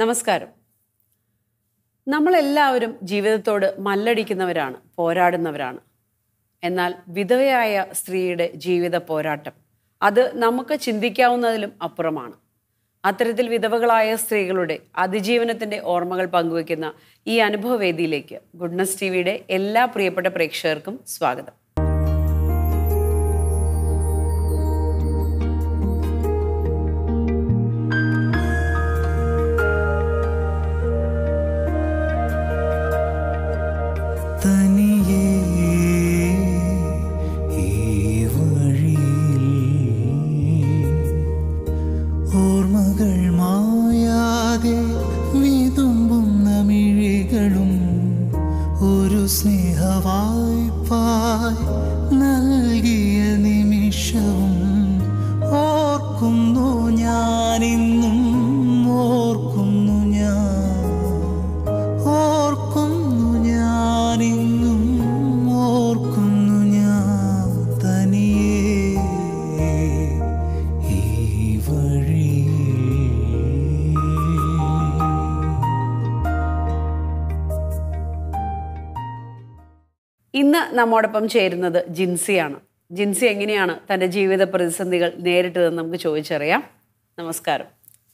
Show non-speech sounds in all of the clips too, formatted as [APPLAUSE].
നമസ്കാരം നമ്മളെല്ലാവരും ജീവിതത്തോട് മല്ലടിക്കുന്നവരാണ് പോരാടുന്നവരാണ് എന്നാൽ വിധവയായ സ്ത്രീയുടെ ജീവിത പോരാട്ടം അത് നമുക്ക് ചിന്തിക്കാവുന്നതിലും അപ്പുറമാണ് അത്തരത്തിൽ വിധവകളായ സ്ത്രീകളുടെ അതിജീവനത്തിന്റെ ഓർമ്മകൾ പങ്കുവയ്ക്കുന്ന ഈ അനുഭവവേദിയിലേക്ക് ഗുഡ്നസ് ടി വിയുടെ എല്ലാ പ്രിയപ്പെട്ട പ്രേക്ഷകർക്കും സ്വാഗതം ഇന്ന് നമ്മോടൊപ്പം ചേരുന്നത് ജിൻസിയാണ് ജിൻസി എങ്ങനെയാണ് തൻ്റെ ജീവിത പ്രതിസന്ധികൾ നേരിട്ടതെന്ന് നമുക്ക് ചോദിച്ചറിയാം നമസ്കാരം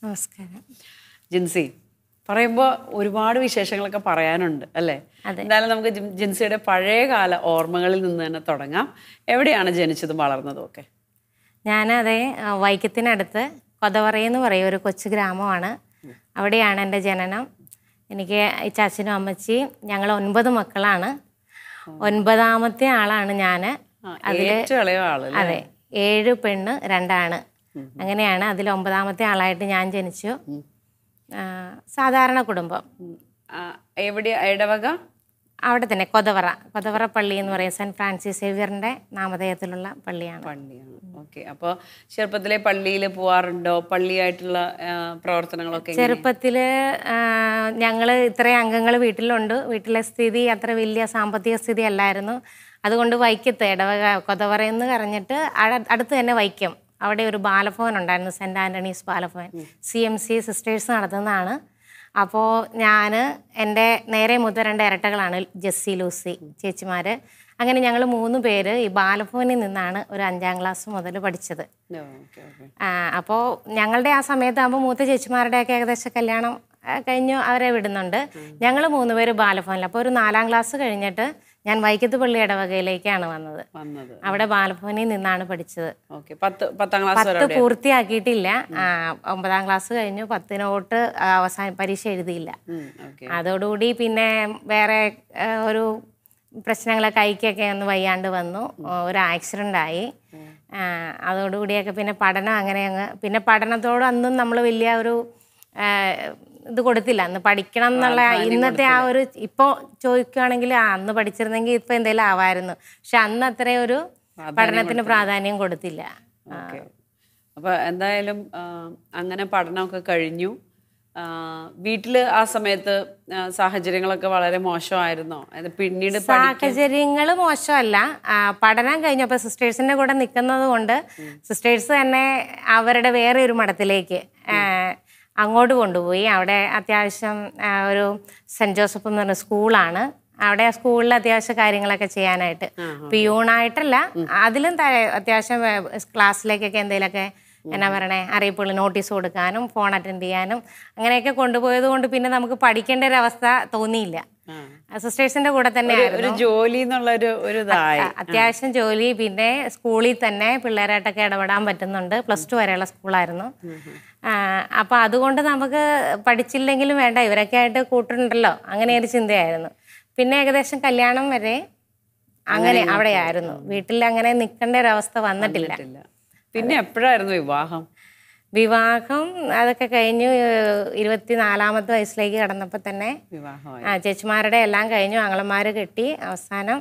നമസ്കാരം ജിൻസി പറയുമ്പോൾ ഒരുപാട് വിശേഷങ്ങളൊക്കെ പറയാനുണ്ട് അല്ലേ എന്തായാലും നമുക്ക് ജിൻസിയുടെ പഴയകാല ഓർമ്മകളിൽ നിന്ന് തന്നെ തുടങ്ങാം എവിടെയാണ് ജനിച്ചതും വളർന്നതും ഒക്കെ ഞാനതേ വൈക്കത്തിനടുത്ത് കൊതവറയെന്ന് പറയും ഒരു കൊച്ചു ഗ്രാമമാണ് അവിടെയാണ് എൻ്റെ ജനനം എനിക്ക് ചാച്ചനും അമ്മച്ചിയും ഞങ്ങൾ ഒൻപത് മക്കളാണ് ഒൻപതാമത്തെ ആളാണ് ഞാൻ അതില് അതെ ഏഴ് പെണ്ണ് രണ്ടാണ് അങ്ങനെയാണ് അതിൽ ഒമ്പതാമത്തെ ആളായിട്ട് ഞാൻ ജനിച്ചു സാധാരണ കുടുംബം എവിടെ ഇടവക അവിടെ തന്നെ കൊതവറ കൊതവറ പള്ളി എന്ന് പറയുന്നത് സെന്റ് ഫ്രാൻസിസ് സേവ്യറിന്റെ നാമധേയത്തിലുള്ള പള്ളിയാണ് പള്ളിയാണ് ഓക്കെ അപ്പോൾ ചെറുപ്പത്തിലെ പള്ളിയിൽ പോവാറുണ്ടോ പള്ളിയായിട്ടുള്ള പ്രവർത്തനങ്ങളൊക്കെ ചെറുപ്പത്തിൽ ഞങ്ങൾ ഇത്രയും അംഗങ്ങൾ വീട്ടിലുണ്ട് വീട്ടിലെ സ്ഥിതി അത്ര വലിയ സാമ്പത്തിക സ്ഥിതി അല്ലായിരുന്നു അതുകൊണ്ട് വൈക്കത്ത് ഇടവക കൊതവറ എന്ന് പറഞ്ഞിട്ട് അടുത്ത് തന്നെ വൈക്കം അവിടെ ഒരു ബാലഭവൻ ഉണ്ടായിരുന്നു Saint Antony's Balabhavan C M C sisters നടത്തുന്നതാണ് അപ്പോൾ ഞാൻ എൻ്റെ നേരെ മുതൽ രണ്ട് ഇരട്ടകളാണ് ജെസ്സി ലൂസി ചേച്ചിമാർ അങ്ങനെ ഞങ്ങൾ മൂന്ന് പേര് ഈ ബാലഭവനിൽ നിന്നാണ് ഒരു അഞ്ചാം ക്ലാസ് മുതൽ പഠിച്ചത് അപ്പോൾ ഞങ്ങളുടെ ആ സമയത്താകുമ്പോൾ മൂത്ത ചേച്ചിമാരുടെയൊക്കെ ഏകദേശം കല്യാണം കഴിഞ്ഞു അവരെ വിടുന്നുണ്ട് ഞങ്ങൾ മൂന്ന് പേര് ബാലഭവനിൽ അപ്പോൾ ഒരു നാലാം ക്ലാസ് കഴിഞ്ഞിട്ട് ഞാൻ വൈക്കത്ത് പള്ളി ഇടവകയിലേക്കാണ് വന്നത് അവിടെ ബാലഭവനിൽ നിന്നാണ് പഠിച്ചത് പത്ത് പൂർത്തിയാക്കിയിട്ടില്ല ഒമ്പതാം ക്ലാസ് കഴിഞ്ഞു പത്തിനോട്ട് അവസാന പരീക്ഷ എഴുതിയില്ല അതോടുകൂടി പിന്നെ വേറെ ഒരു പ്രശ്നങ്ങളൊക്കെ കൈക്കൊക്കെ ഒന്ന് വയ്യാണ്ട് വന്നു ഒരു ആക്സിഡന്റ് ആയി അതോടുകൂടിയൊക്കെ പിന്നെ പഠനം അങ്ങനെ അങ്ങ് പിന്നെ പഠനത്തോട് അന്നും നമ്മൾ വലിയ ഒരു ഇത് കൊടുത്തില്ല അന്ന് പഠിക്കണം എന്നുള്ള ഇന്നത്തെ ആ ഒരു ഇപ്പൊ ചോദിക്കുകയാണെങ്കിൽ അന്ന് പഠിച്ചിരുന്നെങ്കിൽ ഇപ്പൊ എന്തെങ്കിലും ആവായിരുന്നു പക്ഷെ അന്ന് അത്രയും ഒരു പഠനത്തിന് പ്രാധാന്യം കൊടുത്തില്ല അപ്പൊ എന്തായാലും അങ്ങനെ പഠനമൊക്കെ കഴിഞ്ഞു വീട്ടില് ആ സമയത്ത് സാഹചര്യങ്ങളൊക്കെ വളരെ മോശമായിരുന്നോ പിന്നീട് സാഹചര്യങ്ങൾ മോശമല്ല പഠനം കഴിഞ്ഞപ്പോൾ സിസ്റ്റേഴ്സിന്റെ കൂടെ നിൽക്കുന്നത് കൊണ്ട് സിസ്റ്റേഴ്സ് തന്നെ അവരുടെ വേറെ ഒരു മഠത്തിലേക്ക് അങ്ങോട്ട് കൊണ്ടുപോയി അവിടെ അത്യാവശ്യം ഒരു സെന്റ് ജോസഫ് എന്ന് പറഞ്ഞ സ്കൂളാണ് അവിടെ ആ സ്കൂളിൽ അത്യാവശ്യം കാര്യങ്ങളൊക്കെ ചെയ്യാനായിട്ട് പിയൂണായിട്ടല്ല അതിലും അത്യാവശ്യം ക്ലാസ്സിലേക്കൊക്കെ എന്തെങ്കിലുമൊക്കെ എന്നാ പറയണേ അറിയിപ്പുള്ള നോട്ടീസ് കൊടുക്കാനും ഫോൺ അറ്റൻഡ് ചെയ്യാനും അങ്ങനെയൊക്കെ കൊണ്ടുപോയത് കൊണ്ട് പിന്നെ നമുക്ക് പഠിക്കേണ്ട ഒരു അവസ്ഥ തോന്നിയില്ല സിസ്റ്റേഴ്സിന്റെ കൂടെ തന്നെ ഒരു ജോലി എന്നുള്ള ഒരു അത്യാവശ്യം ജോലി പിന്നെ സ്കൂളിൽ തന്നെ പിള്ളേരായിട്ടൊക്കെ ഇടപെടാൻ പറ്റുന്നുണ്ട് പ്ലസ് ടു വരെയുള്ള സ്കൂളായിരുന്നു അപ്പൊ അതുകൊണ്ട് നമുക്ക് പഠിച്ചില്ലെങ്കിലും വേണ്ട ഇവരൊക്കെ ആയിട്ട് കൂട്ടുണ്ടല്ലോ അങ്ങനെ ഒരു ചിന്തയായിരുന്നു പിന്നെ ഏകദേശം കല്യാണം വരെ അങ്ങനെ അവിടെയായിരുന്നു വീട്ടിൽ അങ്ങനെ നിൽക്കേണ്ട ഒരു അവസ്ഥ വന്നിട്ടില്ല പിന്നെ എപ്പോഴായിരുന്നു വിവാഹം വിവാഹം അതൊക്കെ കഴിഞ്ഞു ഇരുപത്തിനാലാമത്തെ വയസ്സിലേക്ക് കടന്നപ്പോൾ തന്നെ ആ ചേച്ചിമാരുടെ എല്ലാം കഴിഞ്ഞു ആങ്ങളമാർ കെട്ടി അവസാനം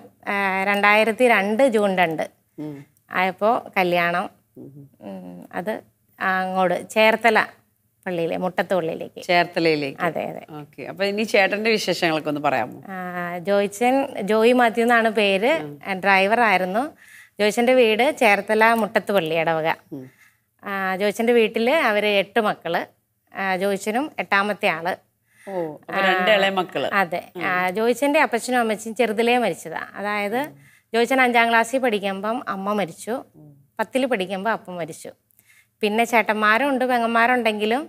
രണ്ടായിരത്തി രണ്ട് ജൂൺ രണ്ട് ആയപ്പോൾ കല്യാണം അത് അങ്ങോട്ട് ചേർത്തല പള്ളിയിലെ മുട്ടത്ത് പള്ളിയിലേക്ക് ചേർത്തലയിലേക്ക് അതെ അതെ ഓക്കെ അപ്പൊ ഇനി ചേട്ടന്റെ വിശേഷങ്ങളൊക്കെ ഒന്ന് പറയാമോ ജോയിച്ചൻ ജോയി മാത്യു എന്നാണ് പേര് ഡ്രൈവർ ആയിരുന്നു ജോയിച്ചന്റെ വീട് ചേർത്തല മുട്ടത്ത് പള്ളി ഇടവക ജോയിച്ചൻ്റെ വീട്ടിൽ അവർ എട്ട് മക്കള് ജോയിച്ചനും എട്ടാമത്തെ ആള് മക്കള് അതെ ജോയിച്ചൻ്റെ അപ്പച്ചനും അമ്മച്ചും ചെറുതിലേ മരിച്ചതാ അതായത് ജോയിച്ചൻ അഞ്ചാം ക്ലാസ്സിൽ പഠിക്കുമ്പം അമ്മ മരിച്ചു പത്തിൽ പഠിക്കുമ്പോൾ അപ്പം മരിച്ചു പിന്നെ ചേട്ടന്മാരും ഉണ്ട് പെങ്ങന്മാരുണ്ടെങ്കിലും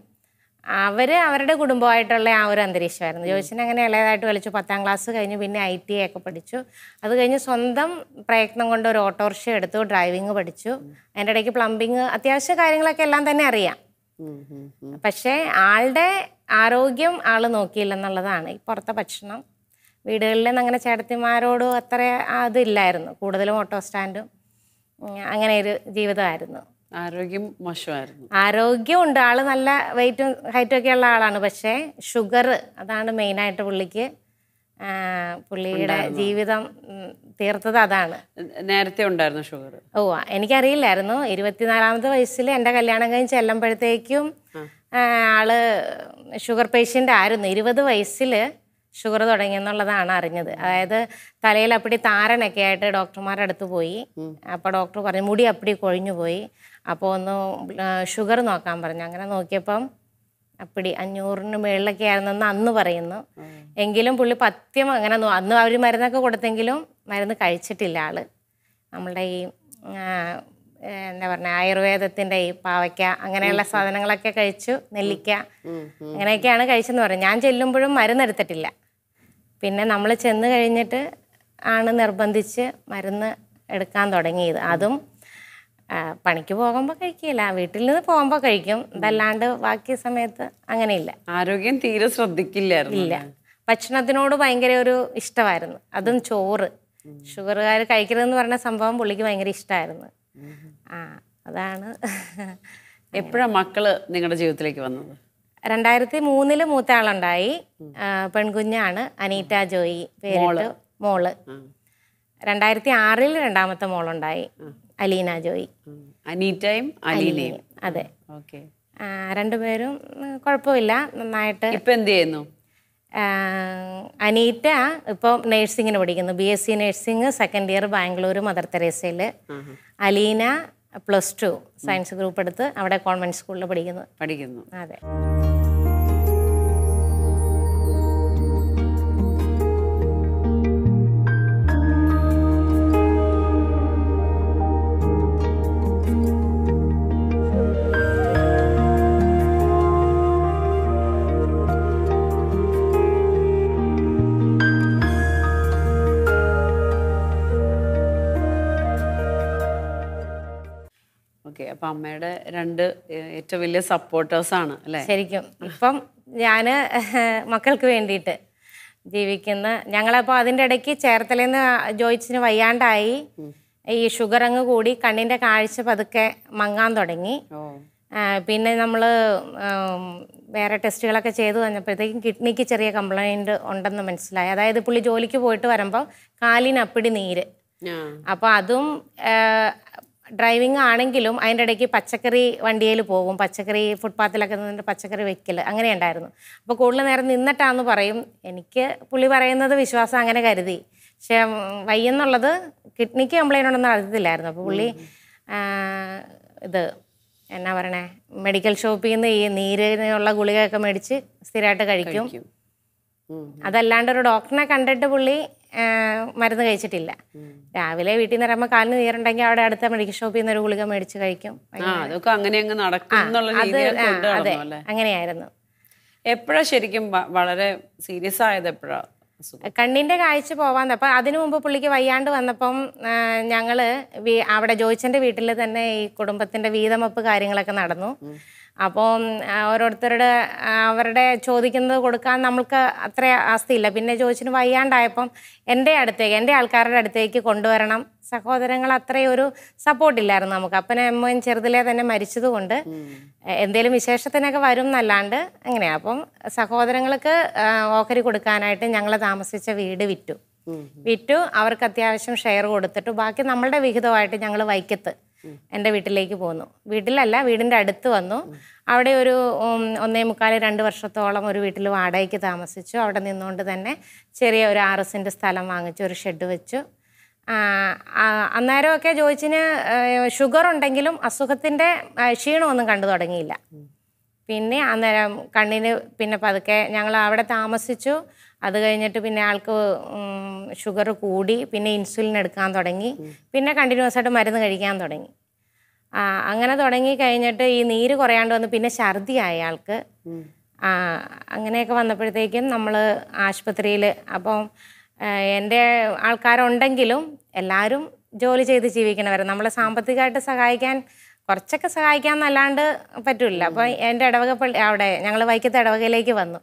അവർ അവരുടെ കുടുംബമായിട്ടുള്ള ആ ഒരു അന്തരീക്ഷമായിരുന്നു ജോയിച്ചിന് അങ്ങനെ ഇളയതായിട്ട് കളിച്ചു പത്താം ക്ലാസ് കഴിഞ്ഞ് പിന്നെ ഐ ടി e ഒക്കെ പഠിച്ചു അത് കഴിഞ്ഞ് സ്വന്തം പ്രയത്നം കൊണ്ട് ഒരു ഓട്ടോറിക്ഷ എടുത്തു ഡ്രൈവിങ് പഠിച്ചു അതിൻ്റെ ഇടയ്ക്ക് പ്ലംബിങ് അത്യാവശ്യ കാര്യങ്ങളൊക്കെ എല്ലാം തന്നെ അറിയാം പക്ഷേ ആളുടെ ആരോഗ്യം ആൾ നോക്കിയില്ലെന്നുള്ളതാണ് ഈ പുറത്തെ ഭക്ഷണം വീടുകളിൽ അങ്ങനെ ചേട്ടത്തിമാരോടും അത്ര അതില്ലായിരുന്നു കൂടുതലും ഓട്ടോ സ്റ്റാൻഡും അങ്ങനെ ഒരു ജീവിതമായിരുന്നു ആരോഗ്യം മോശമായിരുന്നു ഉണ്ട് ആള് നല്ല വെയിറ്റും ഹൈറ്റും ഒക്കെ ഉള്ള ആളാണ് പക്ഷേ ഷുഗർ അതാണ് മെയിൻ ആയിട്ട് പുള്ളിക്ക് പുള്ളിയുടെ ജീവിതം തീർത്തത് അതാണ് നേരത്തെ ഉണ്ടായിരുന്നു ഷുഗർ ഓ എനിക്കറിയില്ലായിരുന്നു ഇരുപത്തിനാലാമത്തെ വയസ്സിൽ എന്റെ കല്യാണം കഴിഞ്ഞ് ചെല്ലുമ്പോഴത്തേക്കും ആള് ഷുഗർ പേഷ്യന്റ് ആയിരുന്നു ഇരുപത് വയസ്സിൽ ഷുഗർ തുടങ്ങിയെന്നുള്ളതാണ് അറിഞ്ഞത് അതായത് തലയിൽ അപ്പടി താരനൊക്കെ ആയിട്ട് ഡോക്ടർമാരുടെ അടുത്ത് പോയി അപ്പോൾ ഡോക്ടർ പറഞ്ഞു മുടി അപ്പടി കൊഴിഞ്ഞു പോയി അപ്പോൾ ഒന്ന് ഷുഗർ നോക്കാൻ പറഞ്ഞു അങ്ങനെ നോക്കിയപ്പം അപ്പടി അഞ്ഞൂറിന് മുകളിലൊക്കെ ആയിരുന്നെന്ന് അന്ന് പറയുന്നു എങ്കിലും പുള്ളി പത്യം അങ്ങനെ അന്ന് അവർ മരുന്നൊക്കെ കൊടുത്തെങ്കിലും മരുന്ന് കഴിച്ചിട്ടില്ല ആള് നമ്മളുടെ ഈ എന്താ പറഞ്ഞ ആയുർവേദത്തിന്റെ ഈ പാവയ്ക്ക അങ്ങനെയുള്ള സാധനങ്ങളൊക്കെ കഴിച്ചു നെല്ലിക്ക അങ്ങനെയൊക്കെയാണ് കഴിച്ചെന്ന് പറഞ്ഞു ഞാൻ ചെല്ലുമ്പോഴും മരുന്നെടുത്തിട്ടില്ല പിന്നെ നമ്മൾ ചെന്ന് കഴിഞ്ഞിട്ട് ആണ് നിർബന്ധിച്ച് മരുന്ന് എടുക്കാൻ തുടങ്ങിയത് അതും പണിക്ക് പോകുമ്പോൾ കഴിക്കില്ല വീട്ടിൽ നിന്ന് പോകുമ്പോൾ കഴിക്കും ഇതല്ലാണ്ട് ബാക്കി സമയത്ത് അങ്ങനെയില്ല ആരോഗ്യം തീരെ ശ്രദ്ധിക്കില്ലായിരുന്നു ഇല്ല ഭക്ഷണത്തിനോട് ഭയങ്കര ഒരു ഇഷ്ടമായിരുന്നു അതും ചോറ് ഷുഗറുകാർ കഴിക്കരുതെന്ന് പറഞ്ഞ സംഭവം പുള്ളിക്ക് ഭയങ്കര ഇഷ്ടമായിരുന്നു ആ അതാണ് എപ്പോഴാണ് മക്കള് നിങ്ങളുടെ ജീവിതത്തിലേക്ക് വന്നത് രണ്ടായിരത്തി മൂന്നില് മൂത്ത ആളുണ്ടായി പെൺകുഞ്ഞാണ് അനീറ്റ ജോയി പേരിട്ട് മോള് രണ്ടായിരത്തി ആറിൽ രണ്ടാമത്തെ മോളുണ്ടായി അലീന ജോയി അനീറ്റയും അലീനയും അതെ ഓക്കെ രണ്ടുപേരും കുഴപ്പമില്ല നന്നായിട്ട് ഇപ്പൊ എന്ത് ചെയ്യുന്നു അനീറ്റ ഇപ്പോൾ നേഴ്സിങ്ങിന് പഠിക്കുന്നു B S C nursing second year Bangalore mother തെരേസയിൽ Aleena plus two science group എടുത്ത് അവിടെ കോൺവെന്റ് സ്കൂളിൽ പഠിക്കുന്നു പഠിക്കുന്നു അതെ ഓക്കെ അപ്പൊ അമ്മയുടെ രണ്ട് ഏറ്റവും വലിയ സപ്പോർട്ടേഴ്സ് ആണ് അല്ലേ ശരിക്കും ഇപ്പം ഞാന് [LAUGHS] മക്കൾക്ക് വേണ്ടിയിട്ട് ജീവിക്കുന്ന ഞങ്ങളപ്പോ അതിന്റെ ഇടയ്ക്ക് ചേർത്തലേന്ന് ജോയിച്ചിന് വയ്യാണ്ടായി ഈ ഷുഗർ അങ്ങ് കൂടി കണ്ണിന്റെ കാഴ്ച പതുക്കെ മങ്ങാൻ തുടങ്ങി പിന്നെ നമ്മൾ വേറെ ടെസ്റ്റുകളൊക്കെ ചെയ്തു വന്നപ്പോഴത്തേക്കും കിഡ്നിക്ക് ചെറിയ കംപ്ലൈന്റ് ഉണ്ടെന്ന് മനസ്സിലായി അതായത് പുള്ളി ജോലിക്ക് പോയിട്ട് വരുമ്പോൾ കാലിനപ്പിടി നീര് അപ്പോൾ അതും ഡ്രൈവിംഗ് ആണെങ്കിലും അതിൻ്റെ ഇടയ്ക്ക് പച്ചക്കറി വണ്ടിയിൽ പോകും പച്ചക്കറി ഫുട്പാത്തിലൊക്കെ നിന്ന് പച്ചക്കറി വെക്കൽ അങ്ങനെ ഉണ്ടായിരുന്നു അപ്പോൾ കൂടുതൽ നേരം നിന്നിട്ടാന്ന് പറയും എനിക്ക് പുള്ളി പറയുന്നത് വിശ്വാസം അങ്ങനെ കരുതി പക്ഷേ വയ്യെന്നുള്ളത് കിഡ്നിക്ക് കംപ്ലൈൻ്റ് ഉണ്ടെന്ന് അറിയത്തില്ലായിരുന്നു അപ്പോൾ പുള്ളി ഇത് എന്നാ പറയണേ മെഡിക്കൽ ഷോപ്പിൽ നിന്ന് ഈ നീരിനുള്ള ഗുളികയൊക്കെ മേടിച്ച് സ്ഥിരമായിട്ട് കഴിക്കും അതല്ലാണ്ട് ഒരു ഡോക്ടറിനെ കണ്ടിട്ട് പുള്ളി മരുന്ന് കഴിച്ചിട്ടില്ല രാവിലെ വീട്ടിൽ നിന്ന് പറയുമ്പോൾ കാലിന് നീറുണ്ടെങ്കിൽ അവിടെ അടുത്ത മെഡിക്കൽ ഷോപ്പിൽ നിന്ന് ഒരു ഗുളിക മേടിച്ച് കഴിക്കും അതൊക്കെ അങ്ങനെ അങ്ങ് നടക്കും അതെ അങ്ങനെയായിരുന്നു എപ്പോഴാ ശരിക്കും വളരെ സീരിയസ് ആയത് എപ്പോഴാ കണ്ണിന്റെ കാഴ്ച പോവാൻ അപ്പൊ അതിനു മുമ്പ് പുള്ളിക്ക് വയ്യാണ്ട് വന്നപ്പം ഞങ്ങള് അവിടെ ജോയിച്ചന്റെ വീട്ടിൽ തന്നെ ഈ കുടുംബത്തിന്റെ വീതമപ്പ് കാര്യങ്ങളൊക്കെ നടന്നു അപ്പോൾ ഓരോരുത്തരുടെ അവരുടെ ചോദിക്കുന്നത് കൊടുക്കാൻ നമ്മൾക്ക് അത്ര ആസ്തിയില്ല പിന്നെ ജോസിന് വയ്യാണ്ടായപ്പം എൻ്റെ അടുത്തേക്ക് എൻ്റെ ആൾക്കാരുടെ അടുത്തേക്ക് കൊണ്ടുവരണം സഹോദരങ്ങൾ അത്രയും ഒരു സപ്പോർട്ടില്ലായിരുന്നു നമുക്ക് അപ്പനെ അമ്മയും ചെറുതിലേ തന്നെ മരിച്ചതുകൊണ്ട് എന്തേലും വിശേഷത്തിനൊക്കെ വരും എന്നല്ലാണ്ട് അങ്ങനെയാണ് അപ്പം സഹോദരങ്ങൾക്ക് ഓഹരി കൊടുക്കാനായിട്ട് ഞങ്ങൾ താമസിച്ച വീട് വിറ്റു വിറ്റു അവർക്ക് അത്യാവശ്യം ഷെയർ കൊടുത്തിട്ട് ബാക്കി നമ്മളുടെ വിഹിതമായിട്ട് ഞങ്ങൾ വൈക്കത്ത് എൻ്റെ വീട്ടിലേക്ക് പോന്നു വീട്ടിലല്ല വീടിൻ്റെ അടുത്ത് വന്നു അവിടെ ഒരു ഒന്നേ മുക്കാല് രണ്ട് വർഷത്തോളം ഒരു വീട്ടിൽ വാടകയ്ക്ക് താമസിച്ചു അവിടെ നിന്നുകൊണ്ട് തന്നെ ചെറിയ ഒരു ആർ സെൻറ്റ് സ്ഥലം വാങ്ങിച്ചു ഒരു ഷെഡ് വെച്ചു അന്നേരമൊക്കെ ജോയിച്ചിന് ഷുഗർ ഉണ്ടെങ്കിലും അസുഖത്തിൻ്റെ ക്ഷീണമൊന്നും കണ്ടു തുടങ്ങിയില്ല പിന്നെ അന്നേരം കണ്ണിന് പിന്നെ പതുക്കെ ഞങ്ങൾ അവിടെ താമസിച്ചു അത് കഴിഞ്ഞിട്ട് പിന്നെ ആൾക്ക് ഷുഗർ കൂടി പിന്നെ ഇൻസുലിൻ എടുക്കാൻ തുടങ്ങി പിന്നെ കണ്ടിന്യൂസ് ആയിട്ട് മരുന്ന് കഴിക്കാൻ തുടങ്ങി ആ അങ്ങനെ തുടങ്ങി കഴിഞ്ഞിട്ട് ഈ നീര് കുറയാണ്ട് വന്ന് പിന്നെ ആയ ആൾക്ക് ആ അങ്ങനെയൊക്കെ വന്നപ്പോഴത്തേക്കും നമ്മൾ ആശുപത്രിയിൽ അപ്പം എൻ്റെ ആൾക്കാരുണ്ടെങ്കിലും എല്ലാവരും ജോലി ചെയ്ത് ജീവിക്കണവരെ നമ്മളെ സാമ്പത്തികമായിട്ട് സഹായിക്കാൻ കുറച്ചൊക്കെ സഹായിക്കാൻ എന്നല്ലാണ്ട് പറ്റില്ല അപ്പം എൻ്റെ ഇടവക അവിടെ ഞങ്ങൾ വൈക്കത്തെ ഇടവകയിലേക്ക് വന്നു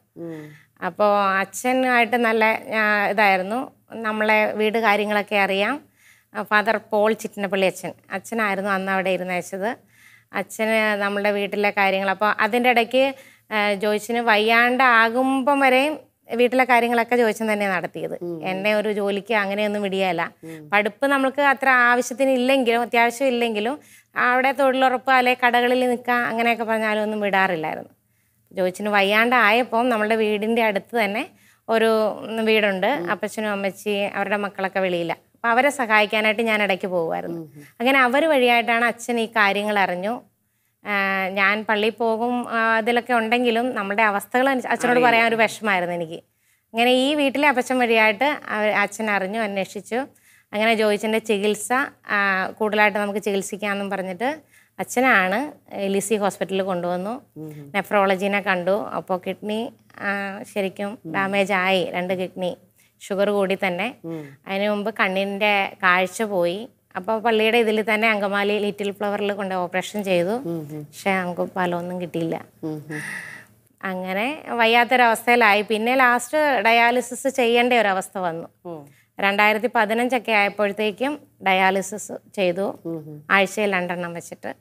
അപ്പോൾ അച്ഛനായിട്ട് നല്ല ഇതായിരുന്നു നമ്മളെ വീട് കാര്യങ്ങളൊക്കെ അറിയാം ഫാദർ പോൾ ചിറ്റനപ്പള്ളി അച്ഛൻ അച്ഛനായിരുന്നു അന്ന് അവിടെ ഇരുന്നയച്ചത് അച്ഛന് നമ്മുടെ വീട്ടിലെ കാര്യങ്ങൾ അപ്പോൾ അതിൻ്റെ ഇടയ്ക്ക് ജോയിച്ചിന് വയ്യാണ്ട് ആകുമ്പം വരെയും വീട്ടിലെ കാര്യങ്ങളൊക്കെ ജോയിച്ചൻ തന്നെ നടത്തിയത് എന്നെ ഒരു ജോലിക്ക് അങ്ങനെയൊന്നും വിടിയല്ല പഠിപ്പ് നമ്മൾക്ക് അത്ര ആവശ്യത്തിന് ഇല്ലെങ്കിലും അത്യാവശ്യം ഇല്ലെങ്കിലും അവിടെ തൊഴിലുറപ്പ് അല്ലെ കടകളിൽ നിൽക്കുക അങ്ങനെയൊക്കെ പറഞ്ഞാലും ഒന്നും വിടാറില്ലായിരുന്നു ജോയിച്ചിന് വയ്യാണ്ടായപ്പോൾ നമ്മുടെ വീടിൻ്റെ അടുത്ത് തന്നെ ഒരു വീടുണ്ട് അപ്പച്ചനും അമ്മച്ചി അവരുടെ മക്കളൊക്കെ വെളിയിലാണ് അപ്പം അവരെ സഹായിക്കാനായിട്ട് ഞാൻ ഇടയ്ക്ക് പോകുമായിരുന്നു അങ്ങനെ അവർ വഴിയായിട്ടാണ് അച്ഛൻ ഈ കാര്യങ്ങൾ അറിഞ്ഞു ഞാൻ പള്ളിയിൽ പോകും അതിലൊക്കെ ഉണ്ടെങ്കിലും നമ്മുടെ അവസ്ഥകൾ അച്ഛനോട് പറയാൻ ഒരു വിഷമമായിരുന്നു എനിക്ക് അങ്ങനെ ഈ വീട്ടിലെ അപ്പച്ചൻ വഴിയായിട്ട് അച്ഛൻ അറിഞ്ഞു അന്വേഷിച്ചു അങ്ങനെ ജോയിച്ചിൻ്റെ ചികിത്സ കൂടുതലായിട്ട് നമുക്ക് ചികിത്സിക്കാമെന്നും പറഞ്ഞിട്ട് അച്ഛനാണ് എലിസി ഹോസ്പിറ്റലിൽ കൊണ്ടുവന്നു നെഫ്രോളജീനെ കണ്ടു അപ്പോൾ കിഡ്നി ശരിക്കും ഡാമേജ് ആയി രണ്ട് കിഡ്നി ഷുഗർ കൂടി തന്നെ അതിനു മുമ്പ് കണ്ണിൻ്റെ കാഴ്ച പോയി അപ്പോൾ പള്ളിയുടെ ഇതിൽ തന്നെ അങ്കമാലി ലിറ്റിൽ ഫ്ലവറിൽ കൊണ്ട് ഓപ്പറേഷൻ ചെയ്തു പക്ഷേ നമുക്ക് ഫലമൊന്നും കിട്ടിയില്ല അങ്ങനെ വയ്യാത്തൊരവസ്ഥയിലായി പിന്നെ ലാസ്റ്റ് ഡയാലിസിസ് ചെയ്യേണ്ട ഒരവസ്ഥ വന്നു രണ്ടായിരത്തി പതിനഞ്ചൊക്കെ ആയപ്പോഴത്തേക്കും ഡയാലിസിസ് ചെയ്തു ആഴ്ചയിൽ രണ്ടെണ്ണം വെച്ചിട്ട്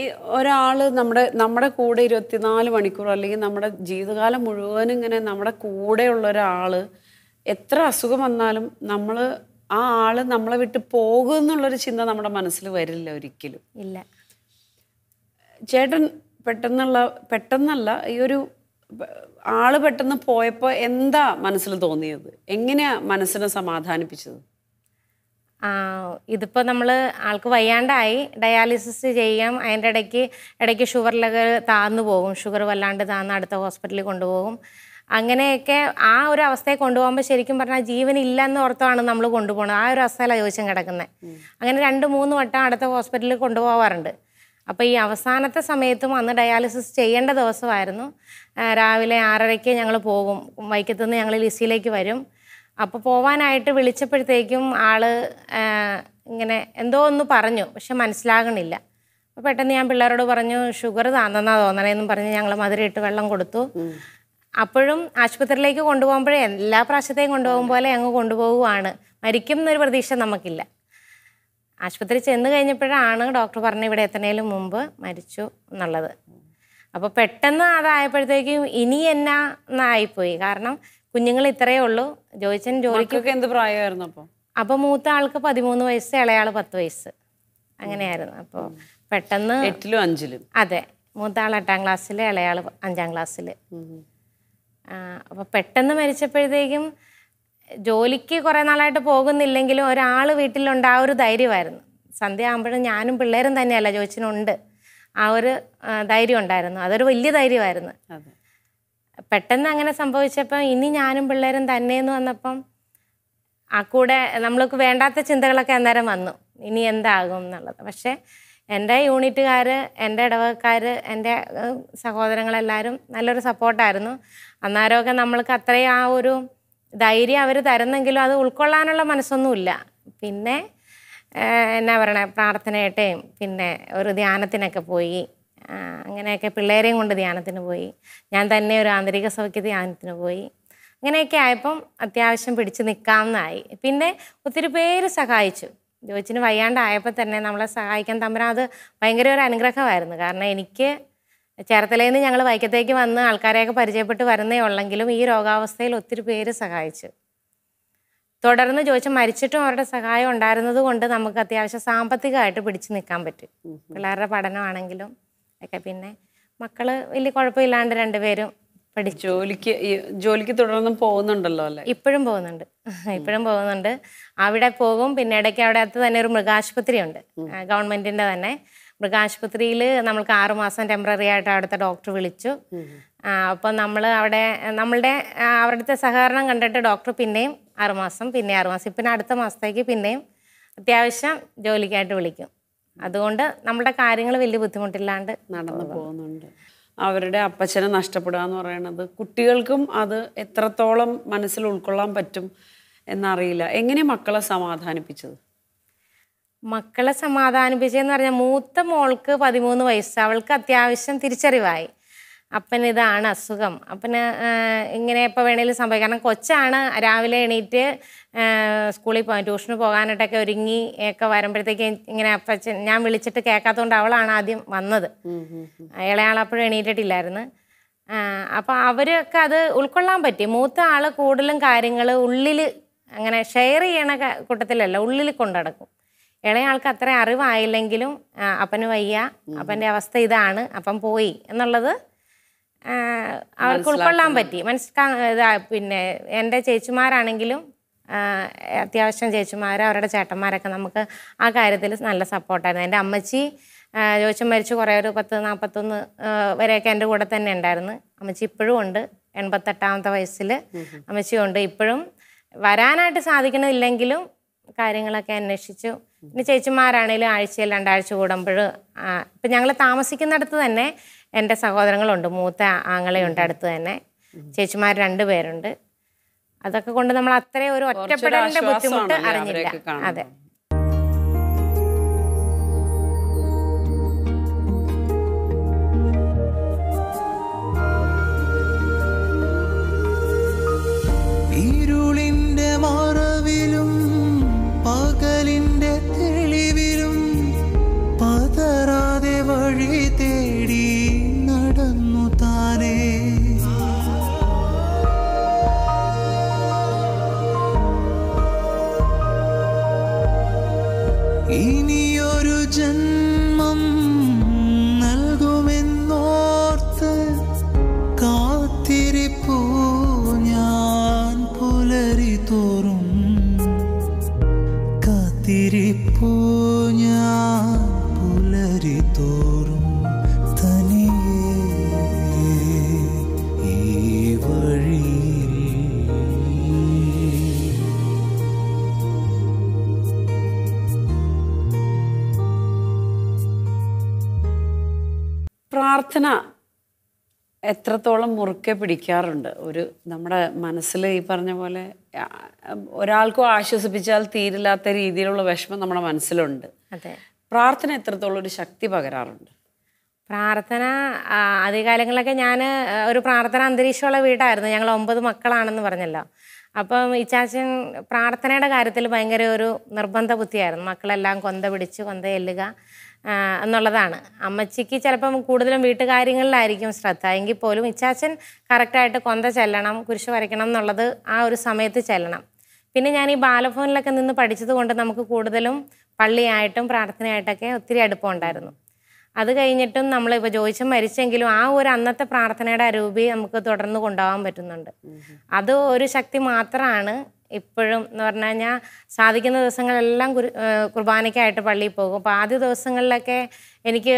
ഈ ഒരാൾ നമ്മുടെ നമ്മുടെ കൂടെ ഇരുപത്തിനാല് മണിക്കൂർ അല്ലെങ്കിൽ നമ്മുടെ ജീവിതകാലം മുഴുവനും ഇങ്ങനെ നമ്മുടെ കൂടെയുള്ള ഒരാൾ എത്ര അസുഖം വന്നാലും നമ്മൾ ആ ആള് നമ്മളെ വിട്ട് പോകും എന്നുള്ളൊരു ചിന്ത നമ്മുടെ മനസ്സിൽ വരില്ല ഒരിക്കലും ഇല്ല ചേട്ടൻ പെട്ടെന്നുള്ള പെട്ടെന്നല്ല ഈ ഒരു ആള് പെട്ടെന്ന് പോയപ്പോൾ എന്താ മനസ്സിൽ തോന്നിയത് എങ്ങനെയാ മനസ്സിനെ സമാധാനിപ്പിച്ചത് ഇതിപ്പോൾ നമ്മൾ ആൾക്ക് വയ്യാണ്ടായി ഡയാലിസിസ് ചെയ്യാം അതിൻ്റെ ഇടയ്ക്ക് ഇടയ്ക്ക് ലെവൽ താന്നു പോകും ഷുഗർ വല്ലാണ്ട് താന്ന് അടുത്ത ഹോസ്പിറ്റലിൽ കൊണ്ടുപോകും അങ്ങനെയൊക്കെ ആ ഒരു അവസ്ഥയെ കൊണ്ടുപോകുമ്പോൾ ശരിക്കും പറഞ്ഞാൽ ജീവൻ ഇല്ലെന്ന് ഓർത്താണ് നമ്മൾ കൊണ്ടുപോകുന്നത് ആ ഒരു അവസ്ഥയിലാണ് ചോദിച്ചും കിടക്കുന്നത് അങ്ങനെ രണ്ട് മൂന്ന് വട്ടം അടുത്ത ഹോസ്പിറ്റലിൽ കൊണ്ടുപോകാറുണ്ട് അപ്പോൾ ഈ അവസാനത്തെ സമയത്തും അന്ന് ഡയാലിസിസ് ചെയ്യേണ്ട ദിവസമായിരുന്നു രാവിലെ ആറരയ്ക്ക് ഞങ്ങൾ പോകും വൈക്കത്തുനിന്ന് ഞങ്ങൾ ലിസിയിലേക്ക് വരും അപ്പോൾ പോവാനായിട്ട് വിളിച്ചപ്പോഴത്തേക്കും ആള് ഇങ്ങനെ എന്തോ ഒന്ന് പറഞ്ഞു പക്ഷെ മനസ്സിലാകണില്ല അപ്പോൾ പെട്ടെന്ന് ഞാൻ പിള്ളേരോട് പറഞ്ഞു ഷുഗർ താന്നെന്നാ തോന്നണേന്നും പറഞ്ഞ് ഞങ്ങൾ മധുരയിട്ട് വെള്ളം കൊടുത്തു അപ്പോഴും ആശുപത്രിയിലേക്ക് കൊണ്ടുപോകുമ്പോഴേ എല്ലാ പ്രാവശ്യത്തെയും കൊണ്ടുപോകും പോലെ അങ്ങ് കൊണ്ടുപോകുവാണ് മരിക്കും എന്നൊരു പ്രതീക്ഷ നമുക്കില്ല ആശുപത്രി ചെന്ന് കഴിഞ്ഞപ്പോഴാണ് ഡോക്ടർ പറഞ്ഞ് ഇവിടെ എത്തണേലും മുമ്പ് മരിച്ചു എന്നുള്ളത് അപ്പോൾ പെട്ടെന്ന് അതായപ്പോഴത്തേക്കും ഇനി എന്നാ എന്നായിപ്പോയി കാരണം കുഞ്ഞുങ്ങൾ ഇത്രയേ ഉള്ളൂ ജോയിച്ചൻ ജോലിക്കൊക്കെ എന്ത് പ്രായമായിരുന്നു അപ്പോൾ അപ്പോൾ മൂത്ത ആൾക്ക് പതിമൂന്ന് വയസ്സ് ഇളയാൾ പത്ത് വയസ്സ് അങ്ങനെയായിരുന്നു അപ്പോൾ പെട്ടെന്ന് എട്ടിലും അഞ്ചിലും അതെ മൂത്ത ആൾ എട്ടാം ക്ലാസ്സിൽ ഇളയാൾ അഞ്ചാം ക്ലാസ്സിൽ അപ്പോൾ പെട്ടെന്ന് മരിച്ചപ്പോഴത്തേക്കും ജോലിക്ക് കുറേ നാളായിട്ട് പോകുന്നില്ലെങ്കിലും ഒരാൾ വീട്ടിലുണ്ട് ആ ഒരു ധൈര്യമായിരുന്നു സന്ധ്യ ആകുമ്പോഴും ഞാനും പിള്ളേരും തന്നെയല്ല ജോയിച്ചിനുണ്ട് ആ ഒരു ധൈര്യം ഉണ്ടായിരുന്നു അതൊരു വലിയ ധൈര്യമായിരുന്നു പെട്ടെന്ന് അങ്ങനെ സംഭവിച്ചപ്പോൾ ഇനി ഞാനും പിള്ളേരും എന്ന് വന്നപ്പം ആ കൂടെ നമ്മൾക്ക് വേണ്ടാത്ത ചിന്തകളൊക്കെ അന്നേരം വന്നു ഇനി എന്താകും എന്നുള്ളത് പക്ഷേ എൻ്റെ യൂണിറ്റുകാർ എൻ്റെ ഇടവകക്കാർ എൻ്റെ സഹോദരങ്ങളെല്ലാവരും നല്ലൊരു സപ്പോർട്ടായിരുന്നു അന്നേരമൊക്കെ നമ്മൾക്ക് അത്രയും ആ ഒരു ധൈര്യം അവർ തരുന്നെങ്കിലും അത് ഉൾക്കൊള്ളാനുള്ള മനസ്സൊന്നുമില്ല പിന്നെ എന്നാ പറയണേ പ്രാർത്ഥനയായിട്ടേയും പിന്നെ ഒരു ധ്യാനത്തിനൊക്കെ പോയി അങ്ങനെയൊക്കെ പിള്ളേരെയും കൊണ്ട് ധ്യാനത്തിന് പോയി ഞാൻ തന്നെ ഒരു ആന്തരിക സഭയ്ക്ക് ധ്യാനത്തിന് പോയി അങ്ങനെയൊക്കെ ആയപ്പം അത്യാവശ്യം പിടിച്ച് നിൽക്കാമെന്നായി പിന്നെ ഒത്തിരി പേര് സഹായിച്ചു ജോച്ചിന് വയ്യാണ്ടായപ്പോൾ തന്നെ നമ്മളെ സഹായിക്കാൻ തമ്പുരാൻ അത് ഭയങ്കര ഒരു അനുഗ്രഹമായിരുന്നു കാരണം എനിക്ക് ചേർത്തലയിൽ നിന്ന് ഞങ്ങൾ വൈക്കത്തേക്ക് വന്ന് ആൾക്കാരെയൊക്കെ പരിചയപ്പെട്ട് വരുന്നേ ഉള്ളെങ്കിലും ഈ രോഗാവസ്ഥയിൽ ഒത്തിരി പേര് സഹായിച്ചു തുടർന്ന് ചോദിച്ച മരിച്ചിട്ടും അവരുടെ സഹായം ഉണ്ടായിരുന്നത് കൊണ്ട് നമുക്ക് അത്യാവശ്യം സാമ്പത്തികമായിട്ട് പിടിച്ചു നിൽക്കാൻ പറ്റും പിള്ളേരുടെ പഠനമാണെങ്കിലും ഒക്കെ പിന്നെ മക്കള് വലിയ കുഴപ്പമില്ലാണ്ട് രണ്ടുപേരും പഠിച്ചു ജോലിക്ക് ജോലിക്ക് തുടർന്നും പോകുന്നുണ്ടല്ലോ അല്ലേ ഇപ്പോഴും പോകുന്നുണ്ട് ഇപ്പോഴും പോകുന്നുണ്ട് അവിടെ പോകും പിന്നെ ഇടയ്ക്ക് അവിടെ അകത്ത് തന്നെ ഒരു മൃഗാശുപത്രി ഉണ്ട് ഗവൺമെന്റിന്റെ തന്നെ മൃഗാശുപത്രിയിൽ നമ്മൾക്ക് ആറുമാസം ടെമ്പററി ആയിട്ട് അവിടുത്തെ ഡോക്ടർ വിളിച്ചു അപ്പം നമ്മൾ അവിടെ നമ്മളുടെ അവരുടെ സഹകരണം കണ്ടിട്ട് ഡോക്ടർ പിന്നെയും ആറുമാസം പിന്നെ ആറുമാസം പിന്നെ അടുത്ത മാസത്തേക്ക് പിന്നെയും അത്യാവശ്യം ജോലിക്കായിട്ട് വിളിക്കും അതുകൊണ്ട് നമ്മുടെ കാര്യങ്ങൾ വലിയ ബുദ്ധിമുട്ടില്ലാണ്ട് നടന്നു പോകുന്നുണ്ട് അവരുടെ അപ്പച്ചനെ നഷ്ടപ്പെടുക എന്ന് പറയുന്നത് കുട്ടികൾക്കും അത് എത്രത്തോളം മനസ്സിൽ ഉൾക്കൊള്ളാൻ പറ്റും എന്നറിയില്ല എങ്ങനെ മക്കളെ സമാധാനിപ്പിച്ചത് മക്കളെ സമാധാനിപ്പിച്ചെന്ന് പറഞ്ഞാൽ മൂത്ത മോൾക്ക് പതിമൂന്ന് വയസ്സ് അവൾക്ക് അത്യാവശ്യം തിരിച്ചറിവായി അപ്പൻ ഇതാണ് അസുഖം അപ്പന് ഇങ്ങനെ എപ്പോൾ വേണേലും സംഭവിക്കും കാരണം കൊച്ചാണ് രാവിലെ എണീറ്റ് സ്കൂളിൽ പോകാൻ ട്യൂഷന് പോകാനായിട്ടൊക്കെ ഒരുങ്ങി ഒക്കെ വരുമ്പോഴത്തേക്കും ഇങ്ങനെ അപ്പച്ച ഞാൻ വിളിച്ചിട്ട് കേൾക്കാത്തതുകൊണ്ട് അവളാണ് ആദ്യം വന്നത് ഇളയാളപ്പോഴും എണീറ്റിട്ടില്ലായിരുന്നു അപ്പോൾ അവരൊക്കെ അത് ഉൾക്കൊള്ളാൻ പറ്റി മൂത്ത ആൾ കൂടുതലും കാര്യങ്ങൾ ഉള്ളിൽ അങ്ങനെ ഷെയർ ചെയ്യണ കൂട്ടത്തിലല്ല ഉള്ളിൽ കൊണ്ടടക്കും ഇളയാൾക്ക് അത്ര അറിവായില്ലെങ്കിലും അപ്പന് വയ്യ അപ്പൻ്റെ അവസ്ഥ ഇതാണ് അപ്പം പോയി എന്നുള്ളത് അവർക്ക് ഉൾക്കൊള്ളാൻ പറ്റി മനസ്സിലാ പിന്നെ എൻ്റെ ചേച്ചിമാരാണെങ്കിലും അത്യാവശ്യം ചേച്ചിമാർ അവരുടെ ചേട്ടന്മാരൊക്കെ നമുക്ക് ആ കാര്യത്തിൽ നല്ല സപ്പോർട്ടായിരുന്നു എൻ്റെ അമ്മച്ചി ജോച്ചൻ മരിച്ച് കുറേ ഒരു പത്ത് നാൽപ്പത്തൊന്ന് വരെയൊക്കെ എൻ്റെ കൂടെ തന്നെ ഉണ്ടായിരുന്നു അമ്മച്ചി ഇപ്പോഴും ഉണ്ട് എൺപത്തെട്ടാമത്തെ വയസ്സിൽ അമ്മച്ചിയുണ്ട് ഇപ്പോഴും വരാനായിട്ട് സാധിക്കണമില്ലെങ്കിലും കാര്യങ്ങളൊക്കെ അന്വേഷിച്ചു പിന്നെ ചേച്ചിമാരാണേലും ആഴ്ചയിൽ രണ്ടാഴ്ച കൂടുമ്പോൾ ഇപ്പം ഞങ്ങൾ താമസിക്കുന്നിടത്ത് തന്നെ എൻ്റെ സഹോദരങ്ങളുണ്ട് മൂത്ത ഉണ്ട് അടുത്ത് തന്നെ ചേച്ചിമാർ രണ്ടുപേരുണ്ട് അതൊക്കെ കൊണ്ട് നമ്മൾ അത്രയും ഒരു ഒറ്റപ്പെടലിന്റെ ബുദ്ധിമുട്ട് അറിഞ്ഞില്ല അതെ ഈ പ്രാർത്ഥന എത്രത്തോളം മുറുക്കെ പിടിക്കാറുണ്ട് ഒരു നമ്മുടെ മനസ്സിൽ ഈ പറഞ്ഞ പോലെ ഒരാൾക്കും ആശ്വസിപ്പിച്ചാൽ തീരില്ലാത്ത രീതിയിലുള്ള വിഷമം നമ്മുടെ മനസ്സിലുണ്ട് അതെ പ്രാർത്ഥന എത്രത്തോളം ഒരു ശക്തി പകരാറുണ്ട് പ്രാർത്ഥന ആദ്യകാലങ്ങളിലൊക്കെ ഞാൻ ഒരു പ്രാർത്ഥന അന്തരീക്ഷമുള്ള വീടായിരുന്നു ഞങ്ങൾ ഒമ്പത് മക്കളാണെന്ന് പറഞ്ഞല്ലോ അപ്പം ഇച്ചാച്ചൻ പ്രാർത്ഥനയുടെ കാര്യത്തിൽ ഭയങ്കര ഒരു നിർബന്ധ ബുദ്ധിയായിരുന്നു മക്കളെല്ലാം കൊന്ത പിടിച്ച് കൊന്ത എല്ലുക എന്നുള്ളതാണ് അമ്മച്ചിക്ക് ചിലപ്പം കൂടുതലും വീട്ടുകാര്യങ്ങളിലായിരിക്കും ശ്രദ്ധ എങ്കിൽ പോലും ഇച്ചാച്ചൻ കറക്റ്റായിട്ട് കൊന്ത ചെല്ലണം കുരിശ് വരയ്ക്കണം എന്നുള്ളത് ആ ഒരു സമയത്ത് ചെല്ലണം പിന്നെ ഞാൻ ഈ ബാലഭവനിലൊക്കെ നിന്ന് പഠിച്ചത് കൊണ്ട് നമുക്ക് കൂടുതലും പള്ളിയായിട്ടും പ്രാർത്ഥനയായിട്ടൊക്കെ ഒത്തിരി അടുപ്പമുണ്ടായിരുന്നു അത് കഴിഞ്ഞിട്ടും നമ്മളിപ്പോൾ ജോയിച്ച് മരിച്ചെങ്കിലും ആ ഒരു അന്നത്തെ പ്രാർത്ഥനയുടെ അരൂപി നമുക്ക് തുടർന്ന് കൊണ്ടുപോകാൻ പറ്റുന്നുണ്ട് അത് ഒരു ശക്തി മാത്രമാണ് ഇപ്പോഴും എന്ന് പറഞ്ഞു കഴിഞ്ഞാൽ സാധിക്കുന്ന ദിവസങ്ങളെല്ലാം കുർബാനയ്ക്കായിട്ട് പള്ളിയിൽ പോകും അപ്പോൾ ആദ്യ ദിവസങ്ങളിലൊക്കെ എനിക്ക്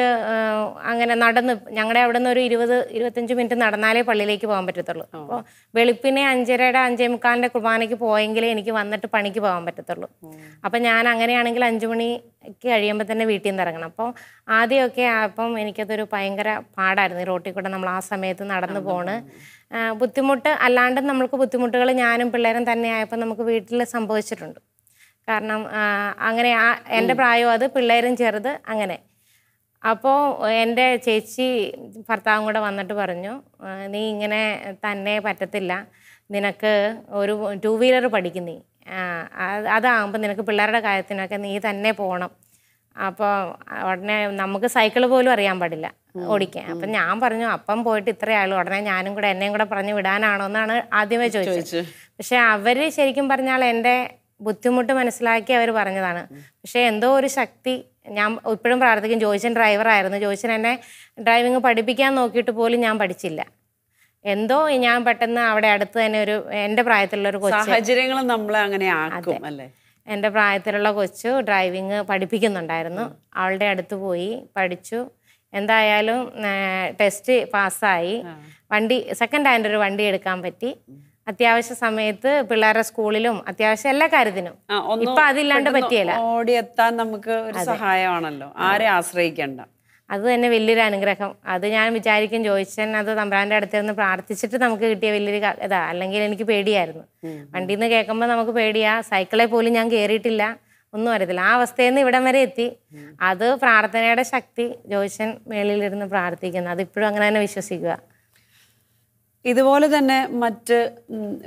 അങ്ങനെ നടന്ന് ഞങ്ങളുടെ അവിടെ നിന്ന് ഒരു ഇരുപത് ഇരുപത്തഞ്ച് മിനിറ്റ് നടന്നാലേ പള്ളിയിലേക്ക് പോകാൻ പറ്റത്തുള്ളൂ അപ്പോൾ വെളുപ്പിനെ അഞ്ചരയുടെ അഞ്ചേ മുക്കാലിൻ്റെ കുർബാനയ്ക്ക് പോയെങ്കിലേ എനിക്ക് വന്നിട്ട് പണിക്ക് പോകാൻ പറ്റത്തുള്ളൂ അപ്പം ഞാൻ അങ്ങനെയാണെങ്കിൽ അഞ്ചു മണിക്ക് കഴിയുമ്പോൾ തന്നെ വീട്ടിൽ നിന്ന് ഇറങ്ങണം അപ്പോൾ ആദ്യമൊക്കെ അപ്പം എനിക്കതൊരു ഭയങ്കര പാടായിരുന്നു ഈ റോട്ടിൽ കൂടെ നമ്മൾ ആ സമയത്ത് നടന്നു പോണ് ബുദ്ധിമുട്ട് അല്ലാണ്ട് നമ്മൾക്ക് ബുദ്ധിമുട്ടുകൾ ഞാനും പിള്ളേരും തന്നെ ആയപ്പോൾ നമുക്ക് വീട്ടിൽ സംഭവിച്ചിട്ടുണ്ട് കാരണം അങ്ങനെ ആ എൻ്റെ പ്രായവും അത് പിള്ളേരും ചെറുത് അങ്ങനെ അപ്പോൾ എൻ്റെ ചേച്ചി ഭർത്താവും കൂടെ വന്നിട്ട് പറഞ്ഞു നീ ഇങ്ങനെ തന്നെ പറ്റത്തില്ല നിനക്ക് ഒരു ടു വീലർ പഠിക്കും നീ അതാകുമ്പോൾ നിനക്ക് പിള്ളേരുടെ കാര്യത്തിനൊക്കെ നീ തന്നെ പോകണം അപ്പോൾ ഉടനെ നമുക്ക് സൈക്കിൾ പോലും അറിയാൻ പാടില്ല ഓടിക്കാൻ അപ്പം ഞാൻ പറഞ്ഞു അപ്പം പോയിട്ട് ഇത്രയാളും ഉടനെ ഞാനും കൂടെ എന്നെയും കൂടെ പറഞ്ഞു വിടാനാണോ എന്നാണ് ആദ്യമേ ചോദിച്ചത് പക്ഷെ അവർ ശരിക്കും പറഞ്ഞാൽ എൻ്റെ ബുദ്ധിമുട്ട് മനസ്സിലാക്കി അവർ പറഞ്ഞതാണ് പക്ഷെ എന്തോ ഒരു ശക്തി ഞാൻ ഇപ്പോഴും പ്രാർത്ഥിക്കും ജോയിച്ചൻ ഡ്രൈവറായിരുന്നു ജോയിച്ചൻ എന്നെ ഡ്രൈവിങ് പഠിപ്പിക്കാൻ നോക്കിയിട്ട് പോലും ഞാൻ പഠിച്ചില്ല എന്തോ ഞാൻ പെട്ടെന്ന് അവിടെ അടുത്ത് തന്നെ ഒരു എൻ്റെ പ്രായത്തിലുള്ള ഒരു കൊച്ചു അങ്ങനെ ആക്കും അല്ലേ എൻ്റെ പ്രായത്തിലുള്ള കൊച്ചു ഡ്രൈവിങ് പഠിപ്പിക്കുന്നുണ്ടായിരുന്നു അവളുടെ അടുത്ത് പോയി പഠിച്ചു എന്തായാലും ടെസ്റ്റ് പാസ്സായി വണ്ടി സെക്കൻഡ് ഹാൻഡ് ഒരു വണ്ടി എടുക്കാൻ പറ്റി അത്യാവശ്യ സമയത്ത് പിള്ളേരുടെ സ്കൂളിലും അത്യാവശ്യം എല്ലാ കാര്യത്തിനും ഇപ്പൊ അതില്ലാണ്ട് പറ്റിയല്ല ഓടി എത്താൻ നമുക്ക് ഒരു സഹായമാണല്ലോ ആരെ ആശ്രയിക്കണ്ട അത് തന്നെ വലിയൊരു അനുഗ്രഹം അത് ഞാൻ വിചാരിക്കും ജോയിച്ചൻ അത് തമ്പ്രാന്റെ അടുത്ത് നിന്ന് പ്രാർത്ഥിച്ചിട്ട് നമുക്ക് കിട്ടിയ വലിയൊരു ഇതാ അല്ലെങ്കിൽ എനിക്ക് പേടിയായിരുന്നു വണ്ടിയിൽ നിന്ന് കേൾക്കുമ്പോൾ നമുക്ക് പേടിയാ സൈക്കിളെ പോലും ഞാൻ കയറിയിട്ടില്ല ഒന്നും അറിയത്തില്ല ആ അവസ്ഥയിൽ നിന്ന് ഇവിടം വരെ എത്തി അത് പ്രാർത്ഥനയുടെ ശക്തി ജോയിച്ചൻ മേളിലിരുന്ന് പ്രാർത്ഥിക്കുന്നു അതിപ്പോഴും അങ്ങനെ തന്നെ വിശ്വസിക്കുക ഇതുപോലെ തന്നെ മറ്റ്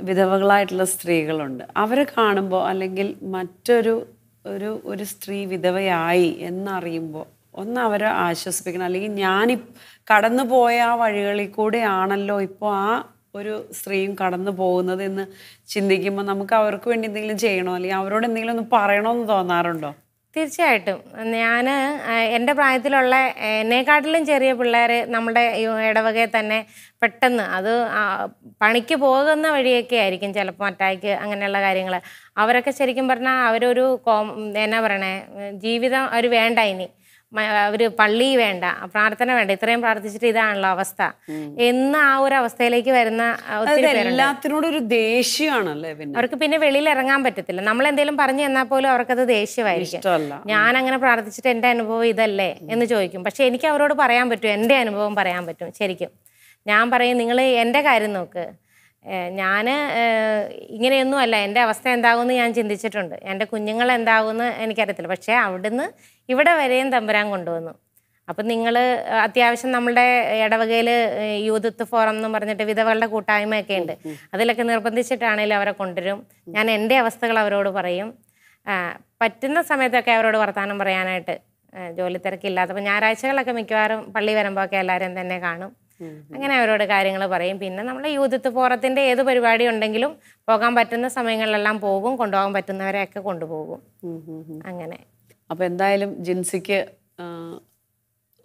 വിധവകളായിട്ടുള്ള സ്ത്രീകളുണ്ട് അവരെ കാണുമ്പോൾ അല്ലെങ്കിൽ മറ്റൊരു ഒരു ഒരു സ്ത്രീ വിധവയായി എന്നറിയുമ്പോൾ ഒന്ന് അവരെ ആശ്വസിപ്പിക്കണം അല്ലെങ്കിൽ ഞാൻ കടന്നു പോയ ആ വഴികളിൽ കൂടെയാണല്ലോ ഇപ്പോൾ ആ ഒരു സ്ത്രീയും കടന്നു പോകുന്നത് എന്ന് ചിന്തിക്കുമ്പോൾ നമുക്ക് അവർക്ക് വേണ്ടി എന്തെങ്കിലും ചെയ്യണോ അല്ലെങ്കിൽ അവരോട് എന്തെങ്കിലും ഒന്ന് പറയണമെന്ന് തോന്നാറുണ്ടോ തീർച്ചയായിട്ടും ഞാൻ എൻ്റെ പ്രായത്തിലുള്ള എന്നെക്കാട്ടിലും ചെറിയ പിള്ളേർ നമ്മുടെ ഇടവകയെ തന്നെ പെട്ടെന്ന് അത് പണിക്ക് പോകുന്ന വഴിയൊക്കെ ആയിരിക്കും ചിലപ്പോൾ അറ്റാക്ക് അങ്ങനെയുള്ള കാര്യങ്ങൾ അവരൊക്കെ ശരിക്കും പറഞ്ഞാൽ അവരൊരു കോ എന്നാ പറയണേ ജീവിതം അവർ വേണ്ട ഇനി അവര് പള്ളി വേണ്ട പ്രാർത്ഥന വേണ്ട ഇത്രയും പ്രാർത്ഥിച്ചിട്ട് ഇതാണല്ലോ അവസ്ഥ എന്ന ആ ഒരു അവസ്ഥയിലേക്ക് വരുന്ന എല്ലാത്തിനോടും ഒരു ദേഷ്യമാണല്ലേ അവർക്ക് പിന്നെ വെളിയിൽ ഇറങ്ങാൻ പറ്റത്തില്ല നമ്മൾ എന്തെങ്കിലും പറഞ്ഞു തന്നാൽ പോലും അവർക്കത് ദേഷ്യമായിരിക്കും ഞാൻ അങ്ങനെ പ്രാർത്ഥിച്ചിട്ട് എന്റെ അനുഭവം ഇതല്ലേ എന്ന് ചോദിക്കും പക്ഷെ എനിക്ക് അവരോട് പറയാൻ പറ്റും എന്റെ അനുഭവം പറയാൻ പറ്റും ശരിക്കും ഞാൻ പറയും നിങ്ങൾ എന്റെ കാര്യം നോക്ക് ഞാൻ ഇങ്ങനെയൊന്നും അല്ല എൻ്റെ അവസ്ഥ എന്താകുമെന്ന് ഞാൻ ചിന്തിച്ചിട്ടുണ്ട് എൻ്റെ കുഞ്ഞുങ്ങൾ എന്താകുമെന്ന് എനിക്കറിയത്തില്ല പക്ഷേ അവിടുന്ന് ഇവിടെ വരെയും തമ്പുരാൻ കൊണ്ടുവന്നു അപ്പം നിങ്ങൾ അത്യാവശ്യം നമ്മളുടെ ഇടവകയിൽ യൂത്ത് ഫോറം എന്ന് പറഞ്ഞിട്ട് വിധവകളുടെ കൂട്ടായ്മയൊക്കെ ഉണ്ട് അതിലൊക്കെ നിർബന്ധിച്ചിട്ടാണെങ്കിലും അവരെ കൊണ്ടുവരും ഞാൻ എൻ്റെ അവസ്ഥകൾ അവരോട് പറയും പറ്റുന്ന സമയത്തൊക്കെ അവരോട് വർത്തമാനം പറയാനായിട്ട് ജോലി തിരക്കില്ലാത്തപ്പോൾ ഞായറാഴ്ചകളൊക്കെ മിക്കവാറും പള്ളി വരുമ്പോഴൊക്കെ എല്ലാവരും തന്നെ കാണും അങ്ങനെ അവരോട് കാര്യങ്ങൾ പറയും പിന്നെ നമ്മുടെ യൂത്ത് പോറത്തിന്റെ ഏത് പരിപാടി ഉണ്ടെങ്കിലും പോകാൻ പറ്റുന്ന സമയങ്ങളിലെല്ലാം പോകും കൊണ്ടുപോകാൻ പറ്റുന്നവരെയൊക്കെ കൊണ്ടുപോകും അങ്ങനെ അപ്പോൾ എന്തായാലും ജിൻസിക്ക്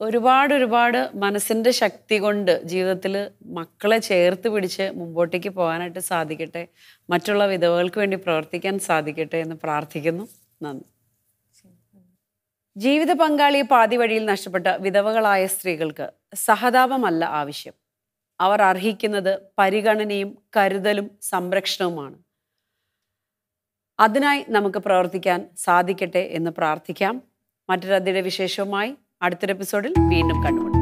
ഒരുപാട് ഒരുപാട് മനസ്സിന്റെ ശക്തി കൊണ്ട് ജീവിതത്തിൽ മക്കളെ ചേർത്ത് പിടിച്ച് മുമ്പോട്ടേക്ക് പോകാനായിട്ട് സാധിക്കട്ടെ മറ്റുള്ള വിധവകൾക്ക് വേണ്ടി പ്രവർത്തിക്കാൻ സാധിക്കട്ടെ എന്ന് പ്രാർത്ഥിക്കുന്നു നന്ദി ജീവിത പങ്കാളിയെ പാതി വഴിയിൽ നഷ്ടപ്പെട്ട വിധവകളായ സ്ത്രീകൾക്ക് സഹതാപമല്ല ആവശ്യം അവർ അർഹിക്കുന്നത് പരിഗണനയും കരുതലും സംരക്ഷണവുമാണ് അതിനായി നമുക്ക് പ്രവർത്തിക്കാൻ സാധിക്കട്ടെ എന്ന് പ്രാർത്ഥിക്കാം മറ്റൊരതിയുടെ വിശേഷവുമായി അടുത്തൊരു എപ്പിസോഡിൽ വീണ്ടും കണ്ടുമുട്ടും